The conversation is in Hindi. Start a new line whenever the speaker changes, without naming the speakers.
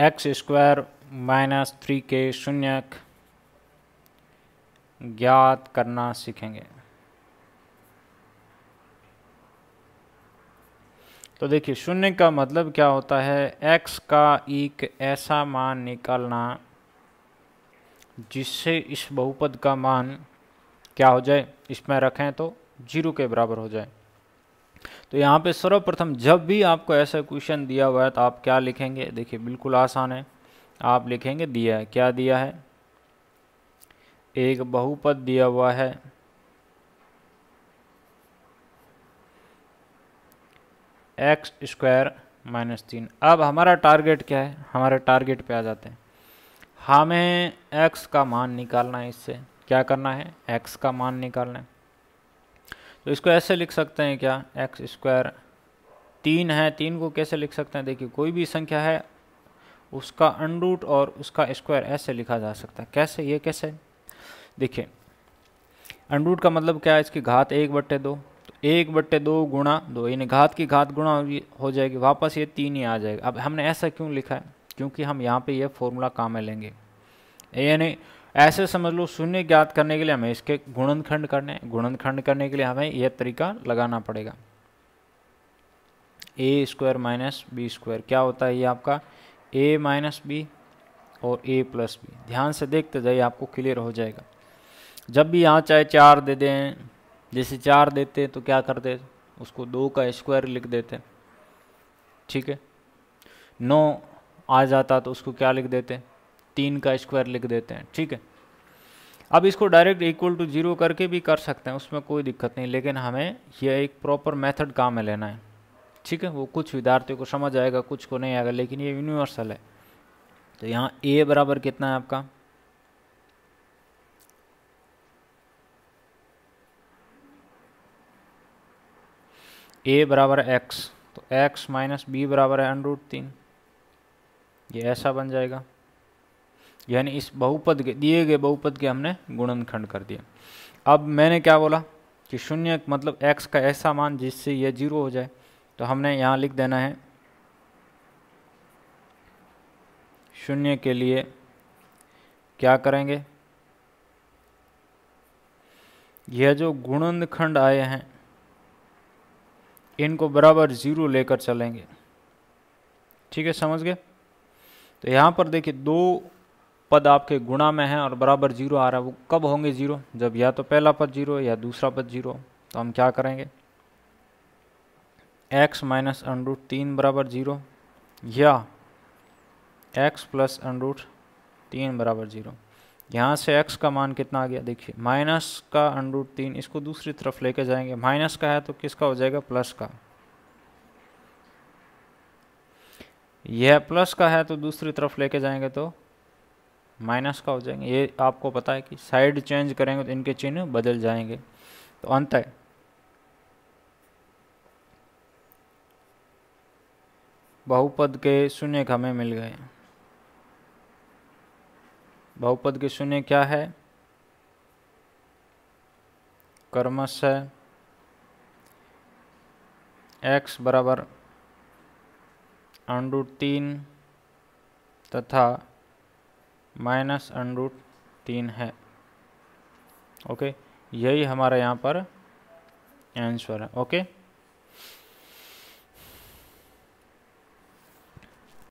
एक्स स्क्वायर माइनस थ्री के शून्य ज्ञात करना सीखेंगे तो देखिए शून्य का मतलब क्या होता है एक्स का एक ऐसा मान निकालना जिससे इस बहुपद का मान क्या हो जाए इसमें रखें तो जीरो के बराबर हो जाए तो यहाँ पे सर्वप्रथम जब भी आपको ऐसा क्वेश्चन दिया हुआ है तो आप क्या लिखेंगे देखिए बिल्कुल आसान है आप लिखेंगे दिया है क्या दिया है एक बहुपद दिया हुआ है एक्स स्क्वायर माइनस तीन अब हमारा टारगेट क्या है हमारे टारगेट पे आ जाते हैं हमें एक्स का मान निकालना है इससे क्या करना है एक्स का मान निकालना है तो इसको ऐसे लिख सकते हैं क्या एक्स स्क्वायर तीन है तीन को कैसे लिख सकते हैं देखिए कोई भी संख्या है उसका अनरूट और उसका स्क्वायर ऐसे लिखा जा सकता है कैसे ये कैसे देखिए अनरूट का मतलब क्या है इसकी घात एक बट्टे दो तो एक बट्टे दो गुणा दो यानी घात की घात गुणा हो जाएगी वापस ये तीन ही आ जाएगा अब हमने ऐसा क्यों लिखा है क्योंकि हम यहाँ पे ये फॉर्मूला काम में लेंगे यानी ऐसे समझ लो शून्य ज्ञात करने के लिए हमें इसके गुणनखंड करने गुणनखंड करने के लिए हमें यह तरीका लगाना पड़ेगा A square minus B square क्या होता है ये आपका ए माइनस बी और ए प्लस बी ध्यान से देखते जाइए आपको क्लियर हो जाएगा जब भी यहाँ चाहे चार दे दें जैसे चार देते तो क्या करते उसको दो का स्क्वायर लिख देते ठीक है नौ आ जाता तो उसको क्या लिख देते तीन का स्क्वायर लिख देते हैं ठीक है अब इसको डायरेक्ट इक्वल टू जीरो करके भी कर सकते हैं उसमें कोई दिक्कत नहीं लेकिन हमें यह एक प्रॉपर मेथड काम में लेना है ठीक है वो कुछ विद्यार्थियों को समझ आएगा कुछ को नहीं आएगा लेकिन ये यूनिवर्सल है तो यहाँ ए बराबर कितना है आपका ए बराबर एक्स तो एक्स माइनस बी बराबर है अनरूट तीन ये ऐसा बन जाएगा यानी इस बहुपद के दिए गए बहुपद के हमने गुणनखंड कर दिया अब मैंने क्या बोला कि शून्य मतलब एक्स का ऐसा मान जिससे यह जीरो हो जाए तो हमने यहाँ लिख देना है शून्य के लिए क्या करेंगे यह जो गुणनखंड आए हैं इनको बराबर ज़ीरो लेकर चलेंगे ठीक है समझ गए तो यहाँ पर देखिए दो पद आपके गुणा में है और बराबर जीरो आ रहा है वो कब होंगे जीरो जब या तो पहला पद जीरो या दूसरा पद जीरो तो हम क्या करेंगे एक्स माइनस अंडरूट तीन बराबर जीरो या एक्स प्लस अंडरूट तीन बराबर जीरो यहाँ से एक्स का मान कितना आ गया देखिए माइनस का अनरूट तीन इसको दूसरी तरफ लेके जाएंगे माइनस का है तो किसका हो जाएगा प्लस का यह प्लस का है तो दूसरी तरफ लेके जाएंगे तो माइनस का हो जाएंगे ये आपको पता है कि साइड चेंज करेंगे तो इनके चिन्ह बदल जाएंगे तो अंत है बहुपद के शून्य हमें मिल गए बहुपद के शून्य क्या है कर्मश है एक्स बराबर अंडू तीन तथा माइनस अंड रूट तीन है ओके यही हमारा यहाँ पर आंसर है ओके